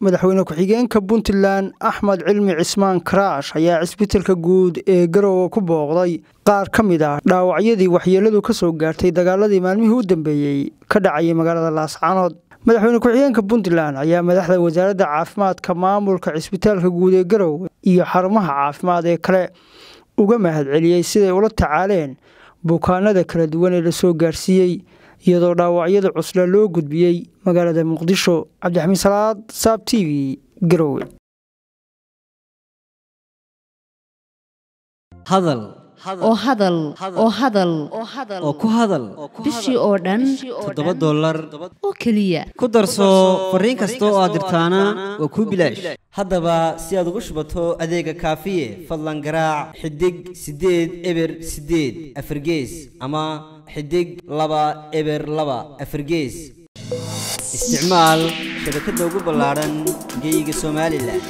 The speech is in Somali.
madaxweyne ku-xigeenka puntland axmed cilmi cismaan karaash ayaa cisbitaalka guud ee garowe ku booqday qaar ka mid ah dhaawacyadii waxyeelladu ka soo gaartay dagaaladii maalmihii u dambeeyey ka dhacayay magaalada laascaanood madaxweyne ku-xigeenka puntland ayaa madaxda wasaaradda caafimaadka maamulka cisbitaalka guud ee garowe iyo xarumaha caafimaad ee kale uga mahadceliyey siday ula tacaaleen bukaanada kala duwan ee la soo gaarsiiyey iyadoo dhaawacyada cusla loo gudbiyey magaalada muqdisho cabdixamiid salaad saab t v garowe oo hadal oo hadal oo ku hadal bishii oo dhan toddoba dollar oo keliya ku darso fariin kasta oo aad dirtaana waa kuu bilaash haddaba si aad ugu shubato adeega kaafiye fadlan garaac xidig sideed eber siddeed afargees ama xidig laba eber laba afargees isticmaal shabakadda ugu ballaaran geeyiga somalilan